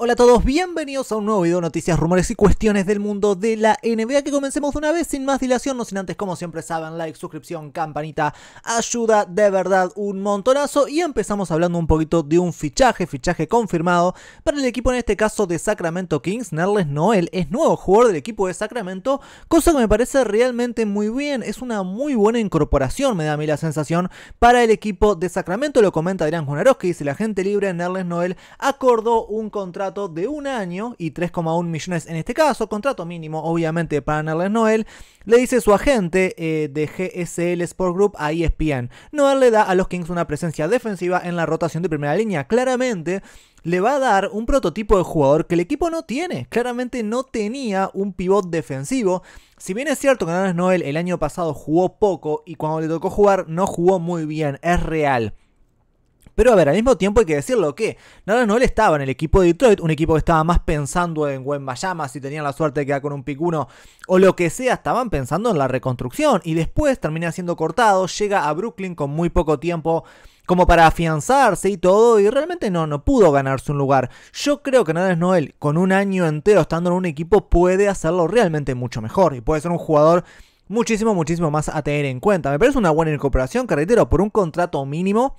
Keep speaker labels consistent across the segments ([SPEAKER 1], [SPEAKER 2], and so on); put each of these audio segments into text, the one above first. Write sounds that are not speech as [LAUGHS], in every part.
[SPEAKER 1] Hola a todos, bienvenidos a un nuevo video, noticias, rumores y cuestiones del mundo de la NBA que comencemos de una vez sin más dilación, no sin antes como siempre saben, like, suscripción, campanita, ayuda de verdad un montonazo y empezamos hablando un poquito de un fichaje, fichaje confirmado para el equipo en este caso de Sacramento Kings, Nerles Noel es nuevo jugador del equipo de Sacramento, cosa que me parece realmente muy bien, es una muy buena incorporación me da a mí la sensación para el equipo de Sacramento, lo comenta Adrián Junarowski, dice la gente libre, Nerles Noel acordó un contrato de un año y 3,1 millones en este caso, contrato mínimo obviamente para Nerles Noel, le dice su agente eh, de GSL Sport Group a ESPN. Noel le da a los Kings una presencia defensiva en la rotación de primera línea, claramente le va a dar un prototipo de jugador que el equipo no tiene. Claramente no tenía un pivot defensivo. Si bien es cierto que Nerles Noel el año pasado jugó poco y cuando le tocó jugar no jugó muy bien, es real. Pero a ver, al mismo tiempo hay que decirlo que Nolan Noel estaba en el equipo de Detroit, un equipo que estaba más pensando en Gwen Bajama si tenían la suerte de quedar con un pick 1 o lo que sea, estaban pensando en la reconstrucción. Y después termina siendo cortado, llega a Brooklyn con muy poco tiempo como para afianzarse y todo, y realmente no, no pudo ganarse un lugar. Yo creo que es Noel, con un año entero estando en un equipo, puede hacerlo realmente mucho mejor y puede ser un jugador muchísimo, muchísimo más a tener en cuenta. Me parece una buena incorporación, carretero por un contrato mínimo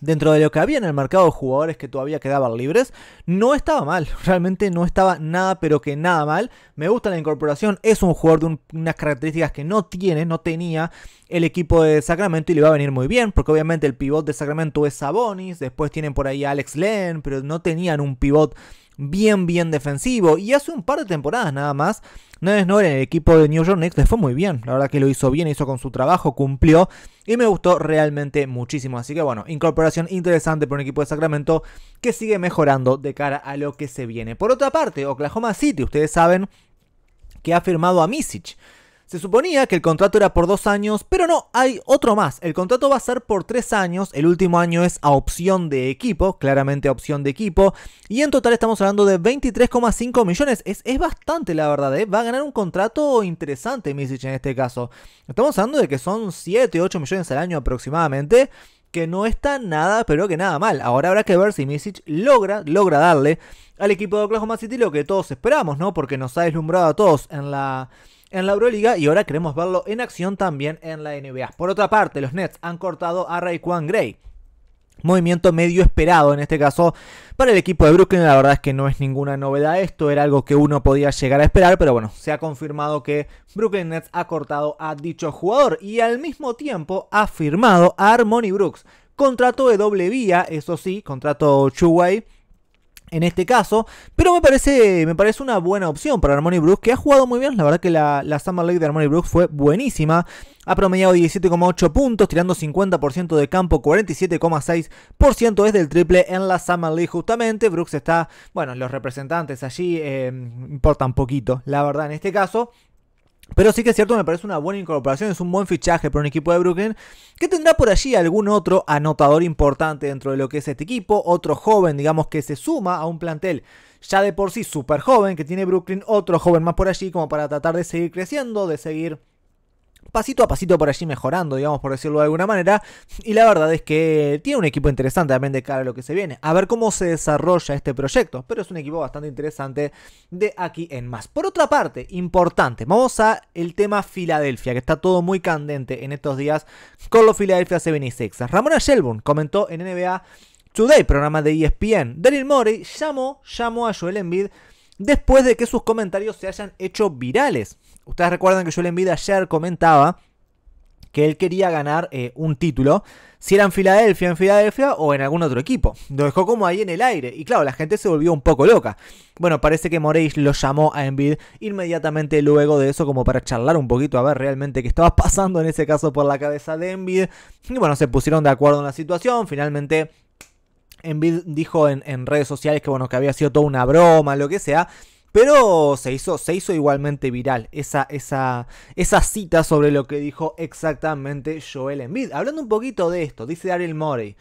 [SPEAKER 1] dentro de lo que había en el mercado de jugadores que todavía quedaban libres, no estaba mal. [LAUGHS] Realmente no estaba nada, pero que nada mal. Me gusta la incorporación. Es un jugador de unas características que no tiene, no tenía el equipo de Sacramento y le va a venir muy bien, porque obviamente el pivot de Sacramento es Sabonis. Después tienen por ahí a Alex Len, pero no tenían un pivot bien, bien defensivo. Y hace un par de temporadas nada más, No es en el equipo de New York Knicks le fue muy bien. La verdad que lo hizo bien, hizo con su trabajo, cumplió. Y me gustó realmente muchísimo. Así que bueno, incorporación interesante por un equipo de Sacramento que sigue mejorando de cara a lo que se viene. Por otra parte, Oklahoma City, ustedes saben que ha firmado a Misic. Se suponía que el contrato era por dos años, pero no, hay otro más. El contrato va a ser por tres años, el último año es a opción de equipo, claramente opción de equipo, y en total estamos hablando de 23,5 millones. Es, es, bastante, la verdad, ¿eh? va a ganar un contrato interesante Misich en este caso. Estamos hablando de que son 7, 8 millones al año aproximadamente que no está nada, pero que nada mal. Ahora habrá que ver si Misich logra, logra darle al equipo de Oklahoma City lo que todos esperamos, ¿no? Porque nos ha deslumbrado a todos en la en la Euroliga y ahora queremos verlo en acción también en la NBA. Por otra parte, los Nets han cortado a Raekwon Gray. Movimiento medio esperado en este caso para el equipo de Brooklyn. La verdad es que no es ninguna novedad esto, era algo que uno podía llegar a esperar, pero bueno, se ha confirmado que Brooklyn Nets ha cortado a dicho jugador y al mismo tiempo ha firmado a Armoni Brooks. Contrato de doble vía, eso sí, contrato two-way en este caso. Pero me parece, me parece una buena opción para Harmony Brooks, que ha jugado muy bien. La verdad que la, la Summer League de Harmony Brooks fue buenísima. Ha promediado 17,8 puntos, tirando 50% de campo, 47,6% es del triple en la Summer League justamente. Brooks está, bueno, los representantes allí eh, importan poquito, la verdad, en este caso. Pero sí que es cierto, me parece una buena incorporación, es un buen fichaje para un equipo de Brooklyn que tendrá por allí algún otro anotador importante dentro de lo que es este equipo, otro joven, digamos, que se suma a un plantel ya de por sí súper joven que tiene Brooklyn, otro joven más por allí como para tratar de seguir creciendo, de seguir pasito a pasito por allí mejorando, digamos, por decirlo de alguna manera. Y la verdad es que tiene un equipo interesante también de cara a lo que se viene. A ver cómo se desarrolla este proyecto, pero es un equipo bastante interesante de aquí en más. Por otra parte, importante, vamos a el tema Filadelfia, que está todo muy candente en estos días con los Philadelphia 76 Ramona Shelburne comentó en NBA Today, programa de ESPN. Daryl Morey llamó, llamó a Joel Embiid después de que sus comentarios se hayan hecho virales. Ustedes recuerdan que yo en ayer comentaba que él quería ganar eh, un título, si era en Filadelfia, en Filadelfia o en algún otro equipo. Lo dejó como ahí en el aire y claro, la gente se volvió un poco loca. Bueno, parece que Morey lo llamó a Envid inmediatamente luego de eso como para charlar un poquito a ver realmente qué estaba [LAUGHS] pasando en ese caso por la cabeza de Envid Y bueno, se pusieron de acuerdo en la situación, finalmente Envid dijo en, en redes sociales que bueno, que había sido toda una broma, lo que sea. Pero se hizo, se hizo igualmente viral esa, esa, cita sobre lo que dijo exactamente Joel Embiid. Hablando un poquito de esto, dice Daryl Morey.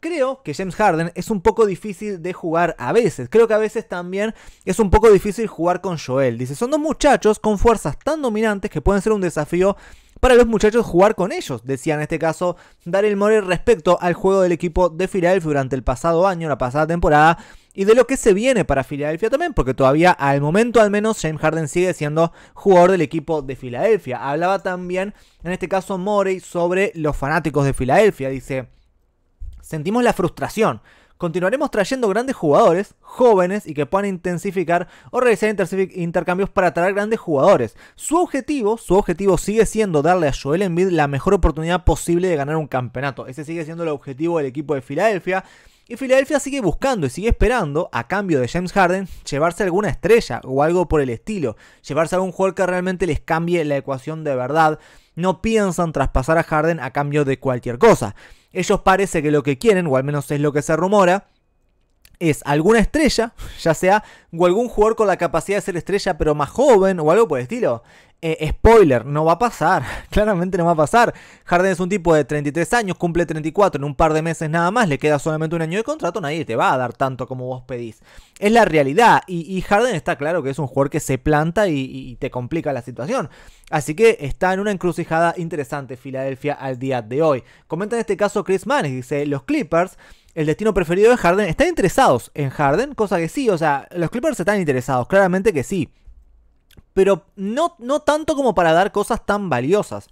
[SPEAKER 1] Creo que James Harden es un poco difícil de jugar a veces. Creo que a veces también es un poco difícil jugar con Joel. Dice, son dos muchachos con fuerzas tan dominantes que pueden ser un desafío para los muchachos jugar con ellos, decía en este caso Daryl Morey respecto al juego del equipo de Philadelphia durante el pasado año, la pasada temporada, y de lo que se viene para Filadelfia también, porque todavía al momento al menos James Harden sigue siendo jugador del equipo de Filadelfia. Hablaba también, en este caso Morey, sobre los fanáticos de Filadelfia. Dice, sentimos la frustración. Continuaremos trayendo grandes jugadores, jóvenes y que puedan intensificar o realizar intercambios para traer grandes jugadores. Su objetivo, su objetivo sigue siendo darle a Joel Embiid la mejor oportunidad posible de ganar un campeonato. Ese sigue siendo el objetivo del equipo de Filadelfia. Y Filadelfia sigue buscando y sigue esperando, a cambio de James Harden, llevarse alguna estrella o algo por el estilo, llevarse a algún jugador que realmente les cambie la ecuación de verdad. No piensan traspasar a Harden a cambio de cualquier cosa. Ellos parece que lo que quieren, o al menos es lo que se rumora, es alguna estrella, [LAUGHS] ya sea, o algún jugador con la capacidad de ser estrella pero más joven o algo por el estilo. Eh, spoiler, no va a pasar. [LAUGHS] Claramente no va a pasar. Harden es un tipo de 33 años, cumple 34 en un par de meses nada más, le queda solamente un año de contrato, nadie te va a dar tanto como vos pedís. Es la realidad. Y, y Harden está claro que es un jugador que se planta y, te complica la situación. Así que está en una encrucijada interesante Filadelfia al día de hoy. Comenta en este caso Chris Mann, dice, los Clippers el destino preferido de Harden. Están interesados en Harden, cosa que sí, o sea, los Clippers están interesados, claramente que sí pero no, no tanto como para dar cosas tan valiosas.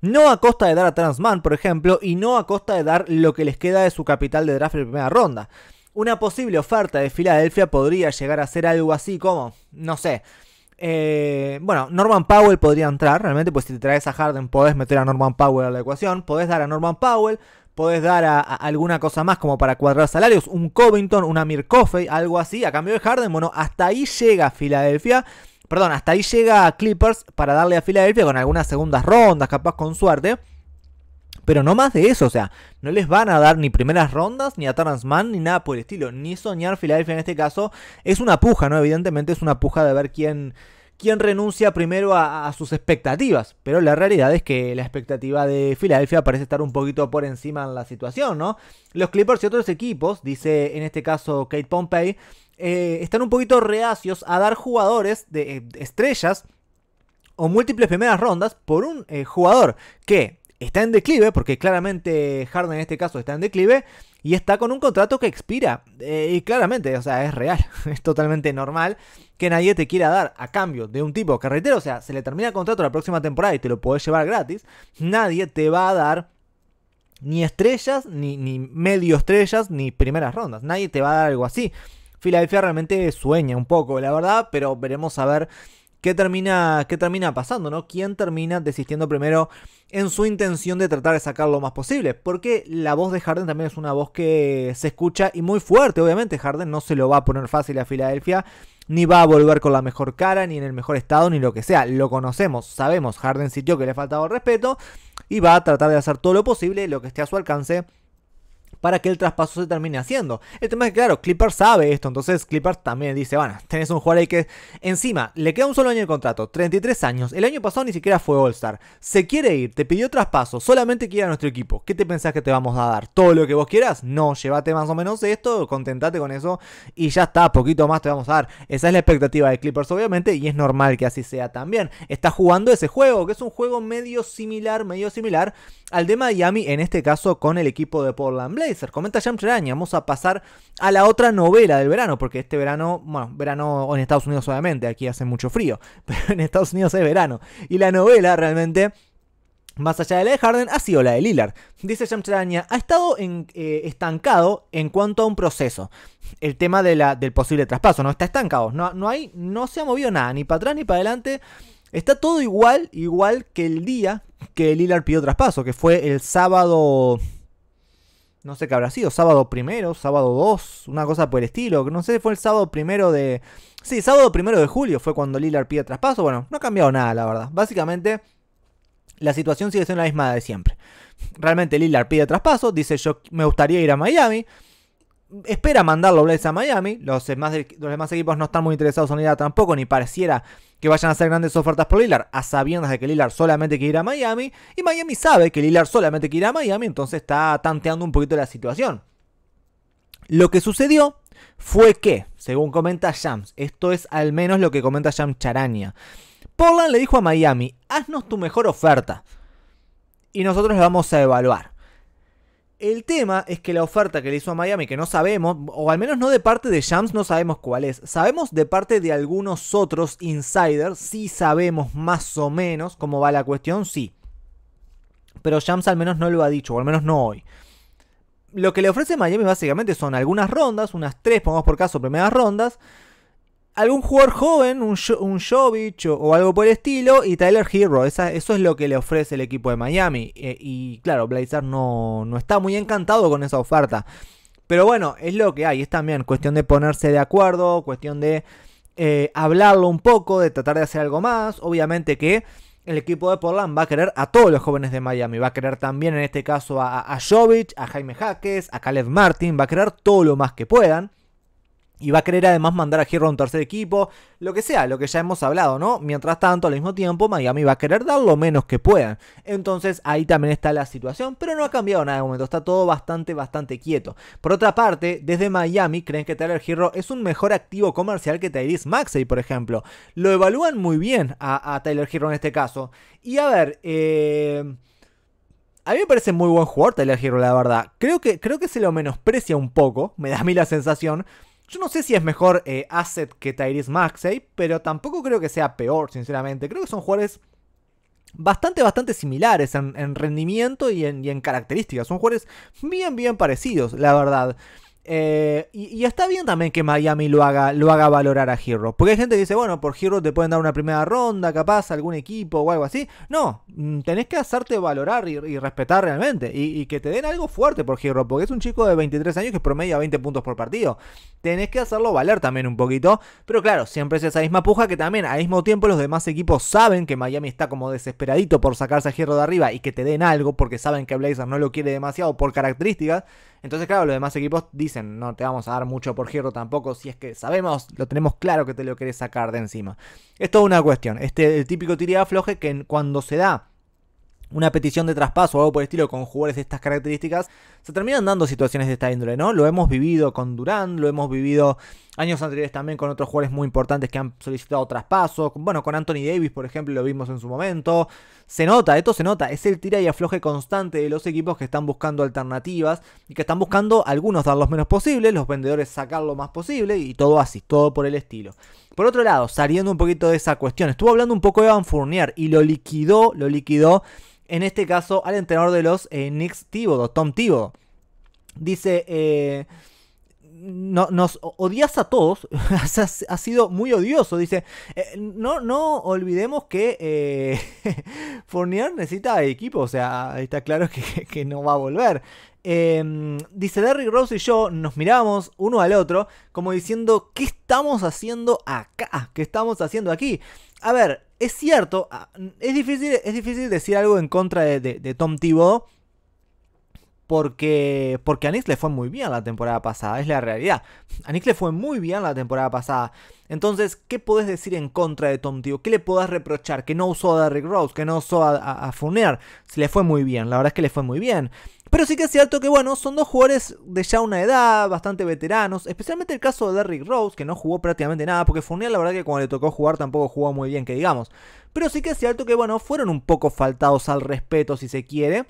[SPEAKER 1] No a costa de dar a Transman, por ejemplo, y no a costa de dar lo que les queda de su capital de draft en primera ronda. Una posible oferta de Filadelfia podría llegar a ser algo así como, no sé, eh, bueno, Norman Powell podría entrar, realmente, pues si te traes a Harden podés meter a Norman Powell a la ecuación, podés dar a Norman Powell, podés dar a, alguna cosa más como para cuadrar salarios, un Covington, una Amir algo así, a cambio de Harden, bueno, hasta ahí llega Filadelfia Perdón, hasta ahí llega Clippers para darle a Filadelfia con algunas segundas rondas, capaz con suerte. Pero no más de eso, o sea, no les van a dar ni primeras rondas, ni a Transman, ni nada por el estilo. Ni soñar Filadelfia en este caso. Es una puja, ¿no? Evidentemente es una puja de ver quién, quién renuncia primero a, sus expectativas. Pero la realidad es que la expectativa de Filadelfia parece estar un poquito por encima en la situación, ¿no? Los Clippers y otros equipos, dice en este caso Kate Pompey, eh, están un poquito reacios a dar jugadores de, eh, estrellas o múltiples primeras rondas por un eh, jugador que está en declive, porque claramente Harden en este caso está en declive, y está con un contrato que expira. y claramente, o sea, es real, [LAUGHS] es totalmente normal que nadie te quiera dar a cambio de un tipo carretero, o sea, se le termina el contrato la próxima temporada y te lo puedes llevar gratis, nadie te va a dar ni estrellas, ni, ni medio estrellas, ni primeras rondas. Nadie te va a dar algo así. Filadelfia realmente sueña un poco, la verdad, pero veremos a ver qué termina, qué termina pasando, ¿no? ¿Quién termina desistiendo primero en su intención de tratar de sacar lo más posible? Porque la voz de Harden también es una voz que se escucha y muy fuerte, obviamente. Harden no se lo va a poner fácil a Filadelfia, ni va a volver con la mejor cara, ni en el mejor estado, ni lo que sea. Lo conocemos, sabemos, Harden sintió que le faltaba respeto y va a tratar de hacer todo lo posible, lo que esté a su alcance para que el traspaso se termine haciendo. El tema es que, claro, Clippers sabe esto, entonces Clippers también dice, bueno, tenés un jugador ahí que encima le queda un solo año de contrato, 33 años, el año pasado ni siquiera fue All Star, se quiere ir, te pidió traspaso, solamente quiere a nuestro equipo, ¿qué te pensás que te vamos a dar? ¿Todo lo que vos quieras? No, llévate más o menos esto, contentate con eso y ya está, poquito más te vamos a dar. Esa es la expectativa de Clippers, obviamente, y es normal que así sea también. Está jugando ese juego, que es un juego medio similar, medio similar al de Miami, en este caso con el equipo de Portland Blaze Comenta Jam Vamos a pasar a la otra novela del verano, porque este verano, bueno, verano en Estados Unidos obviamente, aquí hace mucho frío, [LAUGHS] pero en Estados Unidos es verano. Y la novela realmente... Más allá de la de Harden, ha sido la de Lillard. Dice Jam ha estado eh, estancado en cuanto a un proceso. El tema de la, del posible traspaso, ¿no? Está estancado. No, no, hay, no se ha movido nada, ni para atrás ni para adelante. Está todo igual, igual que el día que Lillard pidió traspaso, que fue el sábado no sé qué habrá sido, sábado primero, sábado 2, una cosa por el estilo. No sé, fue el sábado primero de. Sí, sábado primero de julio fue cuando Lillard pide traspaso. Bueno, no ha cambiado nada, la verdad. Básicamente, la situación sigue siendo la misma de siempre. Realmente Lillard pide traspaso, dice yo me gustaría ir a Miami espera mandarlo a Miami. Los demás, los demás equipos no están muy interesados en Lillard tampoco, ni pareciera que vayan a hacer grandes ofertas por Lillard, a sabiendas de que Lillard solamente quiere ir a Miami. Y Miami sabe que Lillard solamente quiere ir a Miami, entonces está tanteando un poquito la situación. Lo que sucedió fue que, según comenta Shams, esto es al menos lo que comenta Shams Charania Portland le dijo a Miami, haznos tu mejor oferta y nosotros la vamos a evaluar. El tema es que la oferta que le hizo a Miami, que no sabemos, o al menos no de parte de Jams, no sabemos cuál es. Sabemos de parte de algunos otros insiders, sí sabemos más o menos cómo va la cuestión, sí. Pero Shams al menos no lo ha dicho, o al menos no hoy lo que le ofrece Miami básicamente son algunas rondas, unas tres, pongamos por caso, primeras rondas, algún jugador joven, un, un Jovic o, algo por el estilo, y Tyler Hero. eso es lo que le ofrece el equipo de Miami. Eh, y claro, Blazer no, no está muy encantado con esa oferta. Pero bueno, es lo que hay. Es también cuestión de ponerse de acuerdo, cuestión de eh, hablarlo un poco, de tratar de hacer algo más. Obviamente que el equipo de Portland va a querer a todos los jóvenes de Miami. Va a querer también en este caso a, a Jovic, a Jaime Jaques, a Caleb Martin. Va a querer todo lo más que puedan. Y va a querer además mandar a Hero a un tercer equipo, lo que sea, lo que ya hemos hablado, ¿no? Mientras tanto, al mismo tiempo, Miami va a querer dar lo menos que puedan. Entonces ahí también está la situación, pero no ha cambiado nada de momento, está todo bastante, bastante quieto. Por otra parte, desde Miami creen que Tyler Hero es un mejor activo comercial que Tyrese Maxey, por ejemplo. Lo evalúan muy bien a, a Tyler Hero en este caso. Y a ver, eh... A mí me parece muy buen jugador Tyler Hero, la verdad. Creo que, creo que se lo menosprecia un poco, me da a mí la sensación. Yo no sé si es mejor eh, Asset que Tyrese Maxey, pero tampoco creo que sea peor, sinceramente. Creo que son jugadores bastante, bastante similares en, rendimiento y en, y en, características. Son jugadores bien, bien parecidos, la verdad. Eh, y, está bien también que Miami lo haga, lo haga valorar a Hero. Porque hay gente que dice, bueno, por Hero te pueden dar una primera ronda, capaz, algún equipo o algo así. No, mm, tenés que hacerte valorar y, respetar realmente. Y, que te den algo fuerte por Hero, porque es un chico de 23 años que promedia 20 puntos por partido. Tenés que hacerlo valer también un poquito. Pero claro, siempre es esa misma puja que también al mismo tiempo los demás equipos saben que Miami está como desesperadito por sacarse a Hero de arriba y que te den algo porque saben que Blazer no lo quiere demasiado por características. Entonces, claro, los demás equipos dicen no te vamos a dar mucho por giro tampoco, si es que sabemos, lo tenemos claro que te lo querés sacar de encima. Es toda una cuestión. Este el típico tiría afloje que cuando se da una petición de traspaso o algo por el estilo con jugadores de estas características, se terminan dando situaciones de esta índole, ¿no? Lo hemos vivido con Durán, lo hemos vivido años anteriores también con otros jugadores muy importantes que han solicitado traspasos. Bueno, con Anthony Davis, por ejemplo, lo vimos en su momento. Se nota, esto se nota. Es el tira y afloje constante de los equipos que están buscando alternativas y que están buscando algunos dar los menos posibles, los vendedores sacar lo más posible y todo así, todo por el estilo. Por otro lado, saliendo un poquito de esa cuestión, estuvo hablando un poco de Van Fournier y lo liquidó, lo liquidó en este caso al entrenador de los eh, Knicks Tibodo, Tom Tibodo. Dice... Eh, nos odias a todos, [LAUGHS] ha sido muy odioso, dice, eh, no, no olvidemos que eh, [LAUGHS] Fournier necesita equipo, o sea, está claro que, [LAUGHS] no va a volver. Em, dice Derrick Rose y yo nos miramos uno al otro como diciendo, ¿qué estamos haciendo acá? ¿Qué estamos haciendo aquí? A ver, es cierto, ah, es difícil, es difícil decir algo en contra de, de, de Tom Thibodeau porque, porque a le fue muy bien la temporada pasada, es la realidad. A le fue muy bien la temporada pasada. Entonces, ¿qué puedes decir en contra de Tom Tio? ¿Qué le podés reprochar? Que no usó a Derrick Rose, que no usó a, a, Funer. Se le fue muy bien, la verdad es que le fue muy bien. Pero sí que es cierto que, bueno, son dos jugadores de ya una edad, bastante veteranos, especialmente el caso de Derrick Rose, que no jugó prácticamente nada, porque Funer la verdad que cuando le tocó jugar tampoco jugó muy bien, que digamos. Pero sí que es cierto que, bueno, fueron un poco faltados al respeto, si se quiere.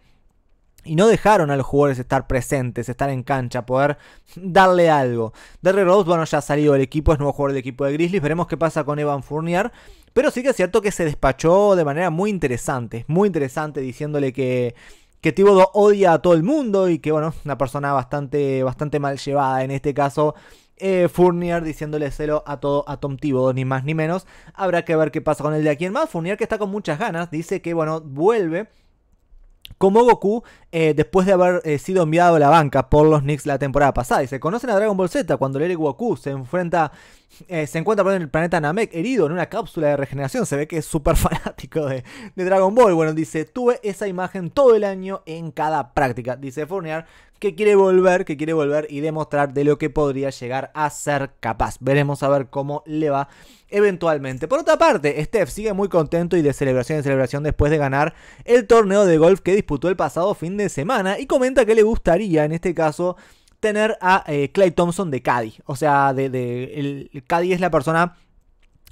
[SPEAKER 1] Y no dejaron a los jugadores estar presentes, estar en cancha, poder darle algo. Derrick Rose, bueno, ya ha salido del equipo, es nuevo jugador del equipo de Grizzlies. Veremos qué pasa con Evan Fournier. Pero sí que es cierto que se despachó de manera muy interesante. Muy interesante diciéndole que, que Thibodeau odia a todo el mundo y que, bueno, una persona bastante, bastante mal llevada en este caso. Eh, Fournier diciéndole celo a todo a Tom Thibodeau, ni más ni menos. Habrá que ver qué pasa con el de aquí en más. Fournier que está con muchas ganas, dice que bueno, vuelve como Goku eh, después de haber eh, sido enviado a la banca por los Knicks la temporada pasada. Y se conocen a Dragon Ball Z cuando el Goku se enfrenta eh, se encuentra en el planeta Namek herido en una cápsula de regeneración. Se ve que es súper [LAUGHS] fanático de, Dragon Ball. Bueno, dice, tuve esa imagen todo el año en cada práctica. Dice Fournier que quiere volver, que quiere volver y demostrar de lo que podría llegar a ser capaz. Veremos a ver cómo le va eventualmente. Por otra parte, Steph sigue muy contento y de celebración en celebración después de ganar el torneo de golf que disputó el pasado fin de semana y comenta que le gustaría en este caso tener a eh, Clay Thompson de Caddy. O sea, de, de el, Caddy es la persona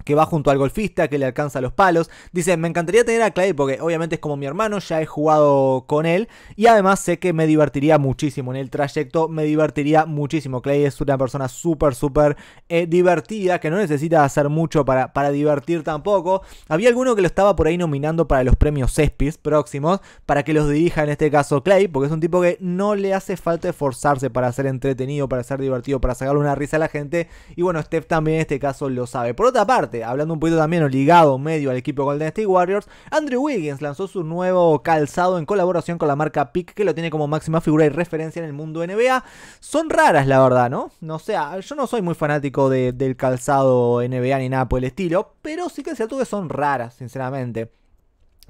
[SPEAKER 1] que va junto al golfista, que le alcanza los palos. Dice, me encantaría tener a Clay porque obviamente es como mi hermano, ya he jugado con él. Y además sé que me divertiría muchísimo en el trayecto, me divertiría muchísimo. Clay es una persona súper, súper eh, divertida, que no necesita hacer mucho para, para divertir tampoco. Había alguno que lo estaba por ahí nominando para los premios Cespis próximos, para que los dirija en este caso Clay, porque es un tipo que no le hace falta esforzarse para ser entretenido, para ser divertido, para sacarle una risa a la gente. Y bueno, Steph también en este caso lo sabe. Por otra parte, hablando un poquito también ligado medio al equipo Golden State Warriors, Andrew Wiggins lanzó su nuevo calzado en colaboración con la marca Peak que lo tiene como máxima figura y referencia en el mundo NBA. Son raras, la verdad, ¿no? No sea, ah, yo no soy muy fanático del calzado NBA ni nada por el estilo, pero sí que es cierto que son raras, sinceramente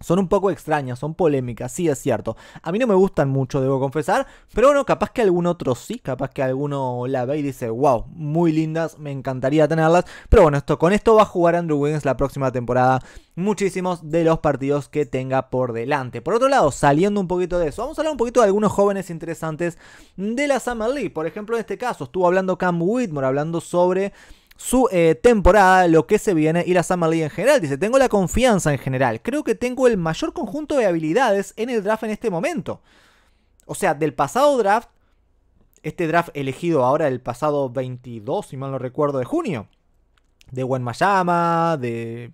[SPEAKER 1] son un poco extrañas, son polémicas, sí es cierto. A mí no me gustan mucho, debo confesar, pero bueno, capaz que algún otro sí, capaz que alguno la ve y dice, wow, muy lindas, me encantaría tenerlas. Pero bueno, esto, con esto va a jugar Andrew Wiggins la próxima temporada, muchísimos de los partidos que tenga por delante. Por otro lado, saliendo un poquito de eso, vamos a hablar un poquito de algunos jóvenes interesantes de la Summer League. Por ejemplo, en este caso, estuvo hablando Cam Whitmore, hablando sobre su eh, temporada, lo que se viene y la Summer League en general. Dice, tengo la confianza en general. Creo que tengo el mayor conjunto de habilidades en el draft en este momento. O sea, del pasado draft, este draft elegido ahora el pasado 22, si mal no recuerdo, de junio. De Wen Mayama, de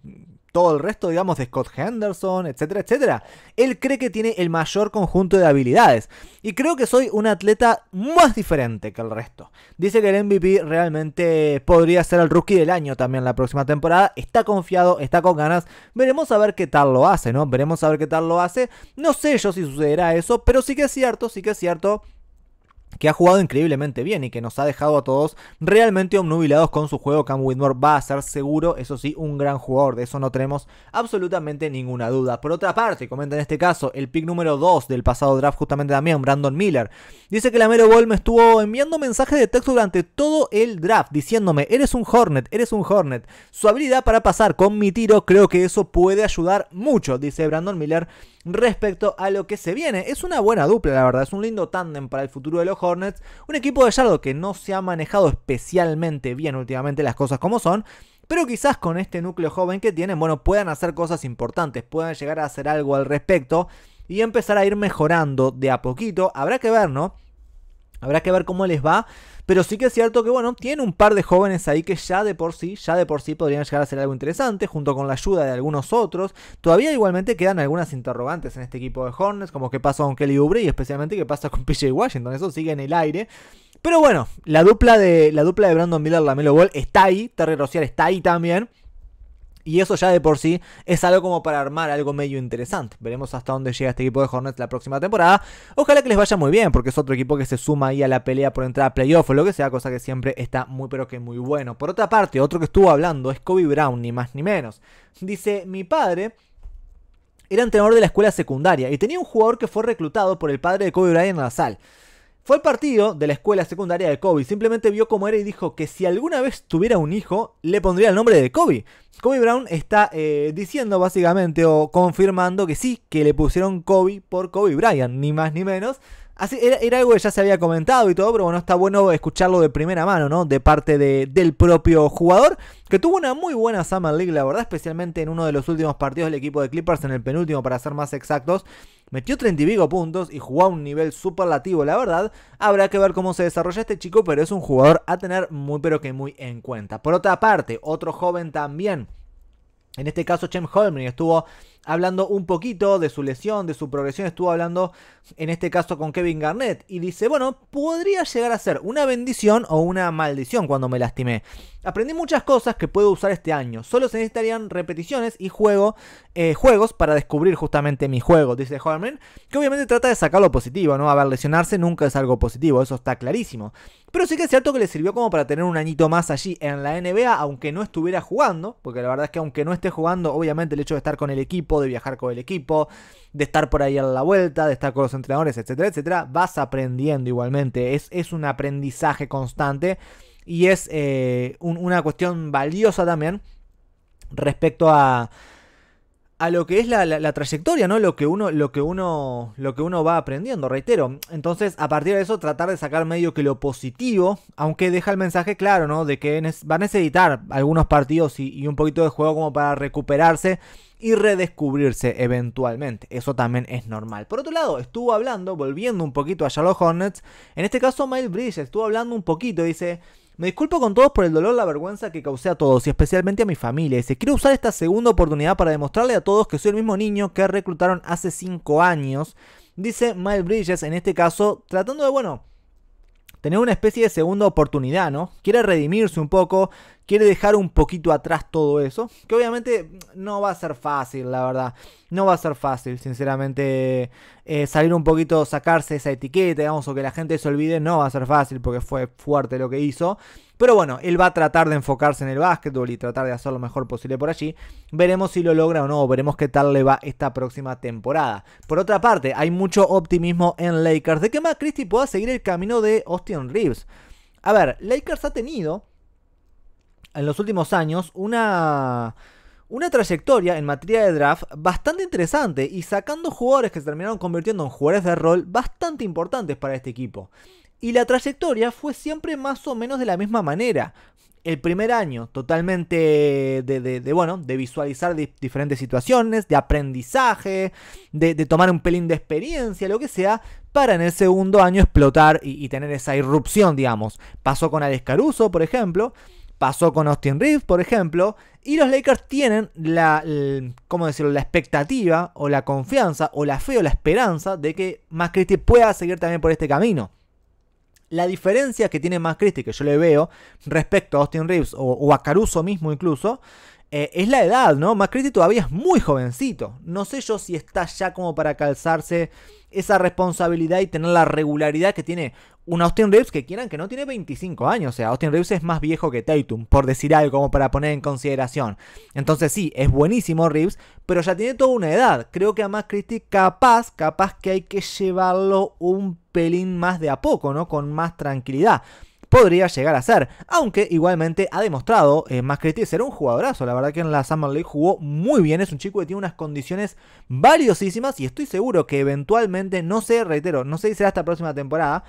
[SPEAKER 1] todo el resto, digamos, de Scott Henderson, etcétera, etcétera. Él cree que tiene el mayor conjunto de habilidades. Y creo que soy un atleta más diferente que el resto. Dice que el MVP realmente podría ser el rookie del año también la próxima temporada. Está confiado, está con ganas. Veremos a ver qué tal lo hace, ¿no? Veremos a ver qué tal lo hace. No sé yo si sucederá eso, pero sí que es cierto, sí que es cierto que ha jugado increíblemente bien y que nos ha dejado a todos realmente omnubilados con su juego. Cam Whitmore va a ser seguro, eso sí, un gran jugador, de eso no tenemos absolutamente ninguna duda. Por otra parte, comenta en este caso el pick número 2 del pasado draft, justamente también, Brandon Miller. Dice que la Mero Ball me estuvo enviando mensajes de texto durante todo el draft, diciéndome, eres un Hornet, eres un Hornet. Su habilidad para pasar con mi tiro creo que eso puede ayudar mucho, dice Brandon Miller, respecto a lo que se viene. Es una buena dupla, la verdad, es un lindo tándem para el futuro de los Hornets, un equipo de Charlotte que no se ha manejado especialmente bien últimamente las cosas como son, pero quizás con este núcleo joven que tienen, bueno, puedan hacer cosas importantes, puedan llegar a hacer algo al respecto y empezar a ir mejorando de a poquito. Habrá que ver, ¿no? Habrá que ver cómo les va. Pero sí que es cierto que, bueno, tiene un par de jóvenes ahí que ya de por sí, ya de por sí podrían llegar a ser algo interesante, junto con la ayuda de algunos otros. Todavía igualmente quedan algunas interrogantes en este equipo de Hornets, como qué pasa con Kelly Oubre y especialmente qué pasa con [LAUGHS] PJ Washington. Eso sigue en el aire. Pero bueno, la dupla de, la dupla de Brandon Miller, la Melo Ball, está ahí. Terry Rociar está ahí también. Y eso ya de por sí es algo como para armar algo medio interesante. Veremos hasta dónde llega este equipo de Hornets la próxima temporada. Ojalá que les vaya muy bien, porque es otro equipo que se suma ahí a la pelea por entrar a playoff o lo que sea, cosa que siempre está muy pero que muy bueno. Por otra parte, otro que estuvo hablando es Kobe Brown, ni más ni menos. Dice, mi padre era entrenador de la escuela secundaria y tenía un jugador que fue reclutado por el padre de Kobe Bryant en la sal. Fue el partido de la escuela secundaria de Kobe, simplemente vio cómo era y dijo que si alguna vez tuviera un hijo, le pondría el nombre de Kobe. Kobe Brown está eh, diciendo básicamente o confirmando que sí, que le pusieron Kobe por Kobe Bryant, ni más ni menos. Así, era, algo que ya se había comentado y todo, pero bueno, está bueno escucharlo de primera mano, ¿no? De parte del propio jugador, que tuvo una muy buena Summer League, la verdad, especialmente en uno de los últimos partidos del equipo de Clippers, en el penúltimo para ser más exactos, Metió 30 y pico puntos y jugó a un nivel superlativo, la verdad. Habrá que ver cómo se desarrolla este chico, pero es un jugador a tener muy pero que muy en cuenta. Por otra parte, otro joven también en este caso, Chem Holmgren estuvo hablando un poquito de su lesión, de su progresión, estuvo hablando en este caso con Kevin Garnett y dice, bueno, podría llegar a ser una bendición o una maldición cuando me lastimé. Aprendí muchas cosas que puedo usar este año, solo se necesitarían repeticiones y juego, eh, juegos para descubrir justamente mi juego, dice Holman, que obviamente trata de sacar lo positivo, ¿no? A ver, lesionarse nunca es algo positivo, eso está clarísimo. Pero sí que es cierto que le sirvió como para tener un añito más allí en la NBA, aunque no estuviera jugando, porque la verdad es que aunque no esté jugando, obviamente el hecho de estar con el equipo, de viajar con el equipo, de estar por ahí a la vuelta, de estar con los entrenadores, etcétera, etcétera, vas aprendiendo igualmente. Es, es un aprendizaje constante y es eh, una cuestión valiosa también respecto a a lo que es la, la, trayectoria, ¿no? Lo que, uno, lo, que uno, lo que uno va aprendiendo, reitero. Entonces, a partir de eso, tratar de sacar medio que lo positivo, aunque deja el mensaje claro, ¿no? De que va a necesitar algunos partidos y, un poquito de juego como para recuperarse y redescubrirse eventualmente. Eso también es normal. Por otro lado, estuvo hablando, volviendo un poquito a Charlotte Hornets, en este caso Miles Bridges estuvo hablando un poquito, dice... Me disculpo con todos por el dolor, la vergüenza que causé a todos y especialmente a mi familia. Dice, quiero usar esta segunda oportunidad para demostrarle a todos que soy el mismo niño que reclutaron hace 5 años. Dice Miles Bridges, en este caso, tratando de, bueno, tener una especie de segunda oportunidad, ¿no? Quiere redimirse un poco, quiere dejar un poquito atrás todo eso, que obviamente no va a ser fácil, la verdad, no va a ser fácil, sinceramente, eh, salir un poquito, sacarse esa etiqueta, digamos, o que la gente se olvide, no va a ser fácil porque fue fuerte lo que hizo. Pero bueno, él va a tratar de enfocarse en el básquetbol y tratar de hacer lo mejor posible por allí. Veremos si lo logra o no, veremos qué tal le va esta próxima temporada. Por otra parte, hay mucho optimismo en Lakers de que más Christie pueda seguir el camino de Austin Reeves. A ver, Lakers ha tenido en los últimos años una, una trayectoria en materia de draft bastante interesante y sacando jugadores que se terminaron convirtiendo en jugadores de rol bastante importantes para este equipo. Y la trayectoria fue siempre más o menos de la misma manera. El primer año, totalmente de, bueno, de visualizar diferentes situaciones, de aprendizaje, de, tomar un pelín de experiencia, lo que sea, para en el segundo año explotar y, y tener esa irrupción, digamos. Pasó con Alex Caruso, por ejemplo, Pasó con Austin Reeves, por ejemplo. Y los Lakers tienen la, ¿cómo decirlo? la expectativa o la confianza o la fe o la esperanza de que Max Christie pueda seguir también por este camino. La diferencia que tiene Max Christie, que yo le veo, respecto a Austin Reeves o, a Caruso mismo incluso, eh, es la edad, ¿no? Max Christie todavía es muy jovencito. No sé yo si está ya como para calzarse esa responsabilidad y tener la regularidad que tiene un Austin Reeves que quieran que no tiene 25 años. O sea, Austin Reeves es más viejo que Tatum, por decir algo como para poner en consideración. Entonces sí, es buenísimo Reeves, pero ya tiene toda una edad. Creo que a más Christie capaz, capaz que hay que llevarlo un pelín más de a poco, ¿no? Con más tranquilidad podría llegar a ser. Aunque igualmente ha demostrado eh, Mascretti ser un jugadorazo. La verdad que en la Summer League jugó muy bien. Es un chico que tiene unas condiciones valiosísimas y estoy seguro que eventualmente, no sé, reitero, no sé si será esta próxima temporada.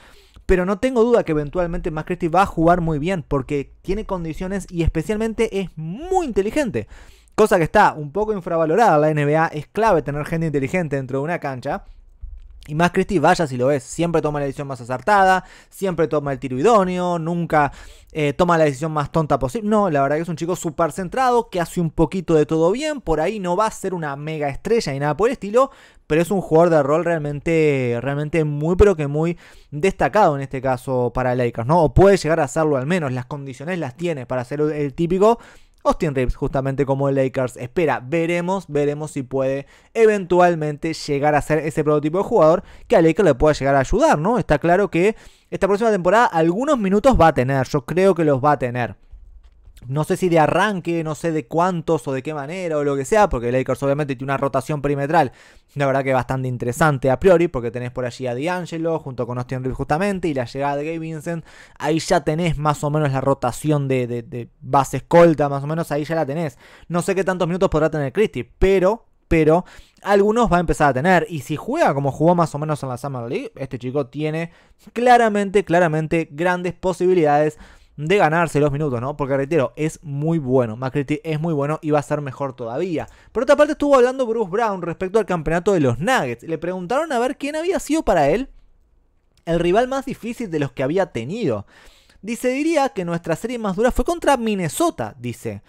[SPEAKER 1] Pero no tengo duda que eventualmente Mascretti va a jugar muy bien porque tiene condiciones y especialmente es muy inteligente. Cosa que está un poco infravalorada la NBA. Es clave tener gente inteligente dentro de una cancha. Y más Christie, vaya si lo es, siempre toma la decisión más acertada, siempre toma el tiro idóneo, nunca eh, toma la decisión más tonta posible. No, la verdad que es un chico súper centrado, que hace un poquito de todo bien, por ahí no va a ser una mega estrella ni nada por el estilo, pero es un jugador de rol realmente, realmente muy, pero que muy destacado en este caso para Lakers, ¿no? O puede llegar a hacerlo al menos, las condiciones las tiene para ser el típico Austin Reeves, justamente como el Lakers espera. Veremos, veremos si puede eventualmente llegar a ser ese prototipo de jugador que a Lakers le pueda llegar a ayudar, ¿no? Está claro que esta próxima temporada algunos minutos va a tener, yo creo que los va a tener. No sé si de arranque, no sé de cuántos o de qué manera o lo que sea, porque Lakers obviamente tiene una rotación perimetral, la verdad que bastante interesante a priori, porque tenés por allí a D'Angelo junto con Austin Reeves justamente y la llegada de Gabe Vincent, ahí ya tenés más o menos la rotación de, de base escolta, más o menos ahí ya la tenés. No sé qué tantos minutos podrá tener Christie, pero pero algunos va a empezar a tener. Y si juega como jugó más o menos en la Summer League, este chico tiene claramente, claramente grandes posibilidades de ganarse los minutos, ¿no? Porque reitero, es muy bueno. McCready es muy bueno y va a ser mejor todavía. Por otra parte, estuvo hablando Bruce Brown respecto al campeonato de los Nuggets. Le preguntaron a ver quién había sido para él el rival más difícil de los que había tenido. Dice, diría que nuestra serie más dura fue contra Minnesota, dice.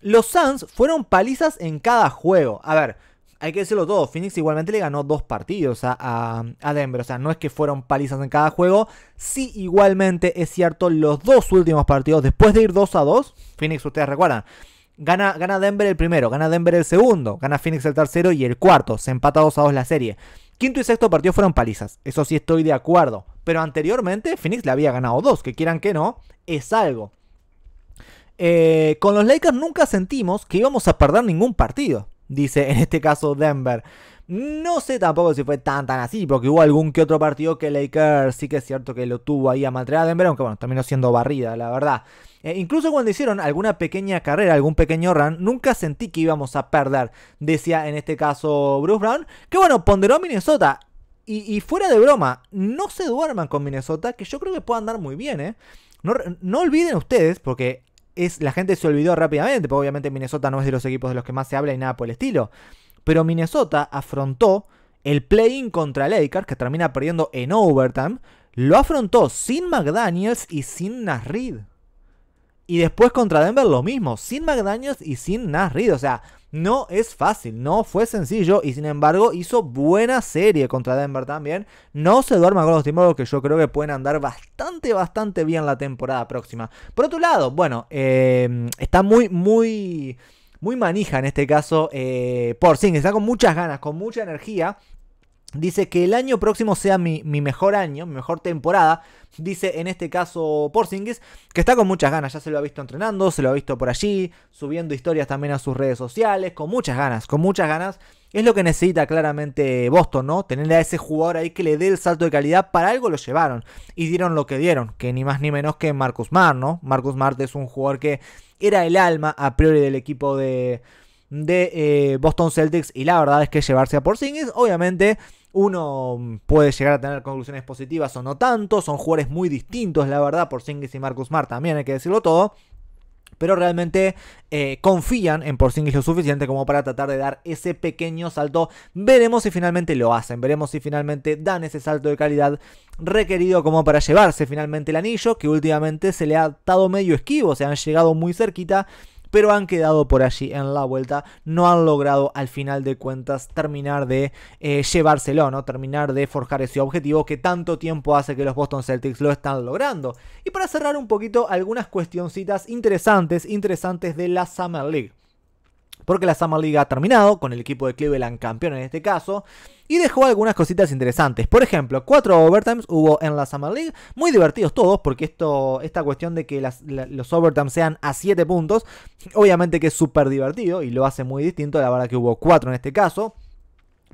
[SPEAKER 1] Los Suns fueron palizas en cada juego. A ver, hay que decirlo todo, Phoenix igualmente le ganó dos partidos a, Denver. O sea, no es que fueron palizas en cada juego. Sí, igualmente es cierto, los dos últimos partidos, después de ir 2 a 2, Phoenix, ustedes recuerdan, gana, gana Denver el primero, gana Denver el segundo, gana Phoenix el tercero y el cuarto. Se empata 2 a 2 la serie. Quinto y sexto partido fueron palizas, eso sí estoy de acuerdo. Pero anteriormente Phoenix le había ganado dos, que quieran que no, es algo. Eh, con los Lakers nunca sentimos que íbamos a perder ningún partido dice en este caso Denver. No sé tampoco si fue tan tan así, porque hubo algún que otro partido que Lakers sí que es cierto que lo tuvo ahí a a Denver, aunque bueno, terminó siendo barrida, la verdad. Eh, incluso cuando hicieron alguna pequeña carrera, algún pequeño run, nunca sentí que íbamos a perder, decía en este caso Bruce Brown, que bueno, ponderó Minnesota. Y, fuera de broma, no se duerman con Minnesota, que yo creo que puede andar muy bien, ¿eh? No, no olviden ustedes, porque la gente se olvidó rápidamente, porque obviamente Minnesota no es de los equipos de los que más se habla y nada por el estilo. Pero Minnesota afrontó el play-in contra Lakers, que termina perdiendo en overtime, lo afrontó sin McDaniels y sin Nasrid. Y después contra Denver lo mismo, sin McDaniels y sin Nasrid. O sea, no es fácil, no fue sencillo y sin embargo hizo buena serie contra Denver también. No se duerma con los Timberwolves que yo creo que pueden andar bastante, bastante bien la temporada próxima. Por otro lado, bueno, em, está muy, muy, muy manija en este caso eh, por sí, está con muchas ganas, con mucha energía. Dice que el año próximo sea mi, mejor año, mi mejor temporada. Dice en este caso Porzingis, que está con muchas ganas, ya se lo ha visto entrenando, se lo ha visto por allí, subiendo historias también a sus redes sociales, con muchas ganas, con muchas ganas. Es lo que necesita claramente Boston, ¿no? Tener a ese jugador ahí que le dé el salto de calidad, para algo lo llevaron y dieron lo que dieron, que ni más ni menos que Marcus Mar, ¿no? Marcus Mart es un jugador que era el alma a priori del equipo de, de eh, Boston Celtics y la verdad es que llevarse a Porzingis, obviamente uno mm, puede llegar a tener conclusiones positivas o no tanto, son jugadores muy distintos, la verdad, por Singles y Marcus Mar también hay que decirlo todo pero realmente eh, confían en Porzingis lo suficiente como para tratar de dar ese pequeño salto. Veremos si finalmente lo hacen, veremos si finalmente dan ese salto de calidad requerido como para llevarse finalmente el anillo, que últimamente se le ha dado medio esquivo, se han llegado muy cerquita pero han quedado por allí en la vuelta, no han logrado al final de cuentas terminar de eh, llevárselo, ¿no? terminar de forjar ese objetivo que tanto tiempo hace que los Boston Celtics lo están logrando. Y para cerrar un poquito, algunas cuestioncitas interesantes, interesantes de la Summer League porque la Summer League ha terminado, con el equipo de Cleveland campeón en este caso, y dejó algunas cositas interesantes. Por ejemplo, cuatro overtimes hubo en la Summer League, muy divertidos todos, porque esto, esta cuestión de que los overtimes sean a 7 puntos, obviamente que es súper divertido y lo hace muy distinto, la verdad que hubo cuatro en este caso.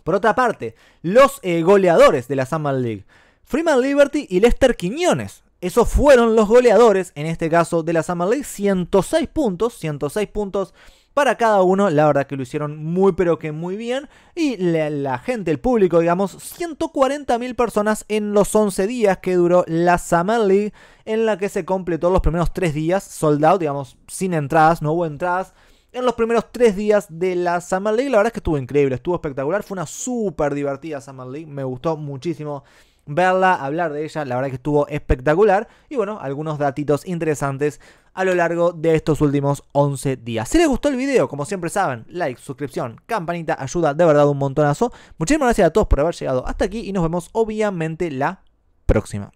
[SPEAKER 1] Por otra parte, los eh, goleadores de la Summer League. Freeman Liberty y Lester Quiñones. Esos fueron los goleadores, en este caso de la Summer League, 106 puntos, 106 puntos para cada uno. La verdad que lo hicieron muy pero que muy bien. Y la, gente, el público, digamos, 140.000 personas en los 11 días que duró la Summer League, en la que se completó los primeros 3 días, sold digamos, sin entradas, no hubo entradas. En los primeros 3 días de la Summer League, la verdad es que estuvo increíble, estuvo espectacular, fue una súper divertida Summer League, me gustó muchísimo verla, hablar de ella, la verdad que estuvo espectacular. Y bueno, algunos datitos interesantes a lo largo de estos últimos 11 días. Si les gustó el video, como siempre saben, like, suscripción, campanita, ayuda de verdad un montonazo. Muchísimas gracias a todos por haber llegado hasta aquí y nos vemos obviamente la próxima.